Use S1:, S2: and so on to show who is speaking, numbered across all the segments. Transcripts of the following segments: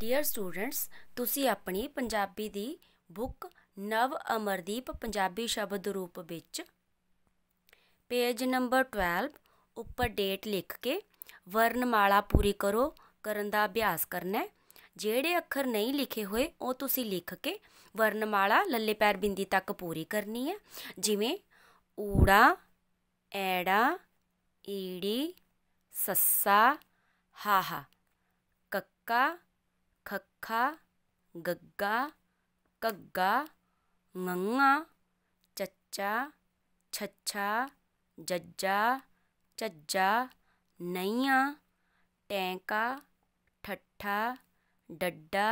S1: dear students ਤੁਸੀਂ ਆਪਣੀ ਪੰਜਾਬੀ ਦੀ book ਨਵ ਅਮਰਦੀਪ ਪੰਜਾਬੀ ਸ਼ਬਦ ਰੂਪ ਵਿੱਚ ਪੇਜ ਨੰਬਰ 12 ਉੱਪਰ ਡੇਟ ਲਿਖ ਕੇ ਵਰਣਮਾਲਾ ਪੂਰੀ ਕਰੋ ਕਰਨ ਦਾ ਅਭਿਆਸ ਕਰਨਾ ਹੈ ਜਿਹੜੇ ਅੱਖਰ ਨਹੀਂ ਲਿਖੇ ਹੋਏ ਉਹ ਤੁਸੀਂ ਲਿਖ ਕੇ ਵਰਣਮਾਲਾ ਲੱਲੇ ਪੈਰ ਬਿੰਦੀ ਤੱਕ ਪੂਰੀ ਕਰਨੀ ਹੈ ਜਿਵੇਂ ਊੜਾ ਐੜਾ ਈੜੀ ਸੱਸਾ ਹਾਹਾ ਕੱਕਾ खखा गग्गा कग्गा ngंगा चच्चा छच्छा जज्जा चज्जा नैया टैंका ठट्ठा डड्डा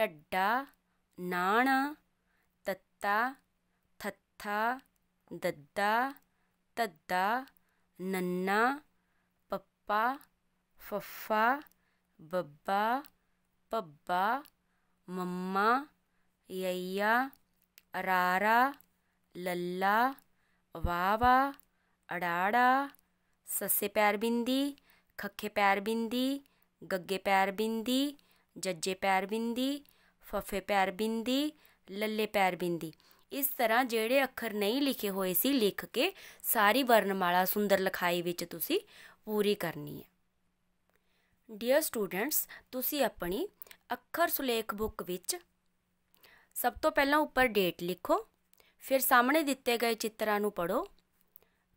S1: टड्डा नाणा तत्ता थत्था दद्दा तद्दा नन्ना पप्पा फफ्फा बब्बा ਭੱਬਾ ਮੰਮਾ ਯਈਆ ਰਾਰਾ ਲੱਲਾ ਵਾਵਾ ਅੜਾੜਾ ਸੱਸੇ ਪੈਰ ਬਿੰਦੀ ਖੱਖੇ ਪੈਰ ਬਿੰਦੀ ਗੱਗੇ ਪੈਰ ਬਿੰਦੀ ਜੱਜੇ ਪੈਰ ਬਿੰਦੀ ਫਫੇ ਪੈਰ ਬਿੰਦੀ ਲੱਲੇ ਪੈਰ ਬਿੰਦੀ ਇਸ ਤਰ੍ਹਾਂ ਜਿਹੜੇ ਅੱਖਰ ਨਹੀਂ ਲਿਖੇ ਹੋਏ ਸੀ ਲਿਖ ਕੇ ਸਾਰੀ ਵਰਣਮਾਲਾ ਸੁੰਦਰ ਲਿਖਾਈ ਵਿੱਚ ਤੁਸੀਂ ਪੂਰੀ ਕਰਨੀ ਹੈ ਡੀਅਰ ਸਟੂਡੈਂਟਸ ਤੁਸੀਂ ਆਪਣੀ ਅੱਖਰ ਸੁਲੇਖ ਬੁੱਕ ਵਿੱਚ ਸਭ ਤੋਂ ਪਹਿਲਾਂ ਉੱਪਰ ਡੇਟ ਲਿਖੋ ਫਿਰ ਸਾਹਮਣੇ ਦਿੱਤੇ ਗਏ ਚਿੱਤਰਾਂ ਨੂੰ ਪੜੋ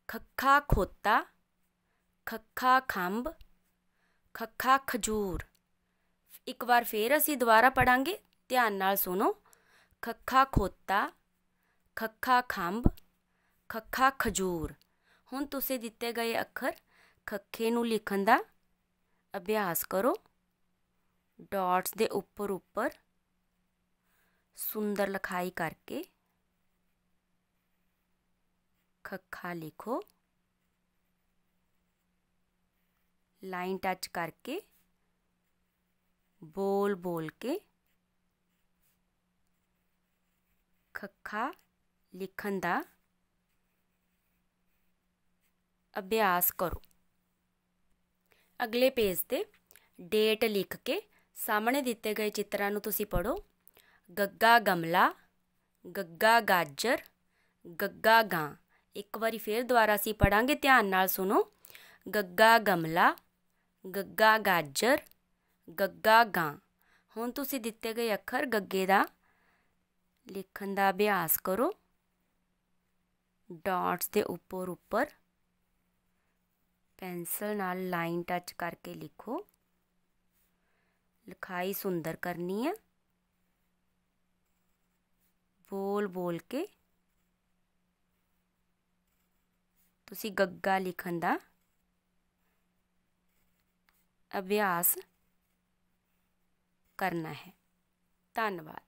S1: ਖੱਖਾ ਖੋਤਾ ਖੱਖਾ ਖੰਭ ਖੱਖਾ ਖਜੂਰ ਇੱਕ ਵਾਰ ਫੇਰ ਅਸੀਂ ਦੁਬਾਰਾ ਪੜਾਂਗੇ ਧਿਆਨ ਨਾਲ ਸੁਣੋ ਖੱਖਾ ਖੋਤਾ ਖੱਖਾ ਖੰਭ ਖੱਖਾ ਖਜੂਰ ਹੁਣ ਤੁਸੀਂ ਦਿੱਤੇ ਗਏ ਅੱਖਰ ਖੱਖੇ ਨੂੰ ਲਿਖਣ ਦਾ अभ्यास करो डॉट्स के उपर उपर सुंदर लिखाई करके खखा लिखो लाइन टच करके बोल बोल के खखा लिखन का अभ्यास करो ਅਗਲੇ ਪੇਜ ਤੇ ਡੇਟ ਲਿਖ ਕੇ ਸਾਹਮਣੇ ਦਿੱਤੇ ਗਏ ਚਿੱਤਰਾਂ ਨੂੰ ਤੁਸੀਂ ਪੜੋ ਗੱਗਾ ਗਮਲਾ ਗੱਗਾ ਗਾਜਰ ਗੱਗਾ ਗਾਂ ਇੱਕ ਵਾਰੀ ਫੇਰ ਦੁਬਾਰਾ ਅਸੀਂ ਪੜਾਂਗੇ ਧਿਆਨ ਨਾਲ ਸੁਣੋ ਗੱਗਾ ਗਮਲਾ ਗੱਗਾ ਗਾਜਰ ਗੱਗਾ ਗਾਂ ਹੁਣ ਤੁਸੀਂ ਦਿੱਤੇ ਗਏ ਅੱਖਰ ਗੱਗੇ ਦਾ ਲਿਖਣ ਦਾ ਅਭਿਆਸ ਕਰੋ ਡਾਟਸ ਦੇ ਉੱਪਰ ਉੱਪਰ पेंसिल नाल लाइन टच करके लिखो लिखाई सुंदर करनी है बोल बोल के तुसी गग्गा लिखन का अभ्यास करना है धन्यवाद